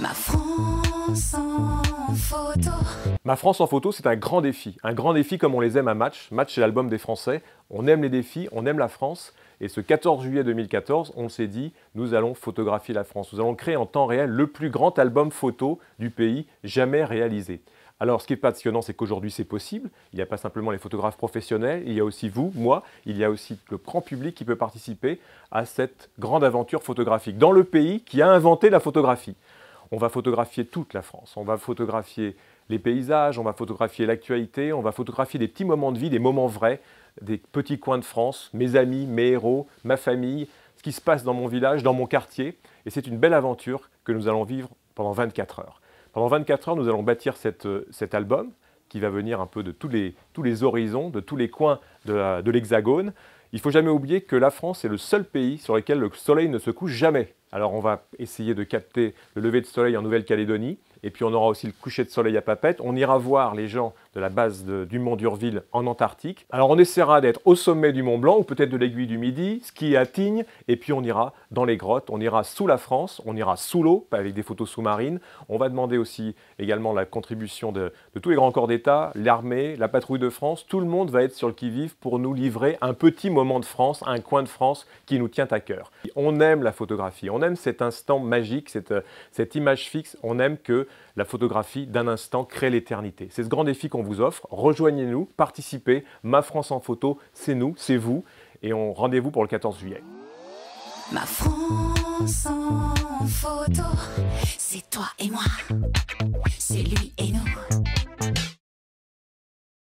Ma France en photo. Ma France en photo, c'est un grand défi. Un grand défi comme on les aime à Match. Match, c'est l'album des Français. On aime les défis, on aime la France. Et ce 14 juillet 2014, on s'est dit, nous allons photographier la France. Nous allons créer en temps réel le plus grand album photo du pays jamais réalisé. Alors, ce qui est passionnant, c'est qu'aujourd'hui, c'est possible. Il n'y a pas simplement les photographes professionnels, il y a aussi vous, moi, il y a aussi le grand public qui peut participer à cette grande aventure photographique dans le pays qui a inventé la photographie. On va photographier toute la France. On va photographier les paysages, on va photographier l'actualité, on va photographier des petits moments de vie, des moments vrais, des petits coins de France, mes amis, mes héros, ma famille, ce qui se passe dans mon village, dans mon quartier. Et c'est une belle aventure que nous allons vivre pendant 24 heures. Pendant 24 heures, nous allons bâtir euh, cet album qui va venir un peu de tous les, tous les horizons, de tous les coins de l'Hexagone. Il faut jamais oublier que la France est le seul pays sur lequel le soleil ne se couche jamais. Alors on va essayer de capter le lever de soleil en Nouvelle-Calédonie, et puis on aura aussi le coucher de soleil à Papette. On ira voir les gens de la base du mont d'Urville en Antarctique. Alors on essaiera d'être au sommet du Mont Blanc, ou peut-être de l'aiguille du Midi, ski à Tignes, et puis on ira dans les grottes, on ira sous la France, on ira sous l'eau, avec des photos sous-marines. On va demander aussi également la contribution de, tous les grands corps d'État, l'armée, la patrouille de France. Tout le monde va être sur le qui-vive pour nous livrer un petit moment de France, un coin de France qui nous tient à cœur. On aime la photographie, on aime cet instant magique, euh, cette, image fixe, on aime que la photographie d'un instant crée l'éternité. C'est ce grand défi qu'on vous offre. Rejoignez-nous, participez. Ma France en photo, c'est nous, c'est vous. Et on rendez-vous pour le 14 juillet. Ma France en photo, c'est toi et moi.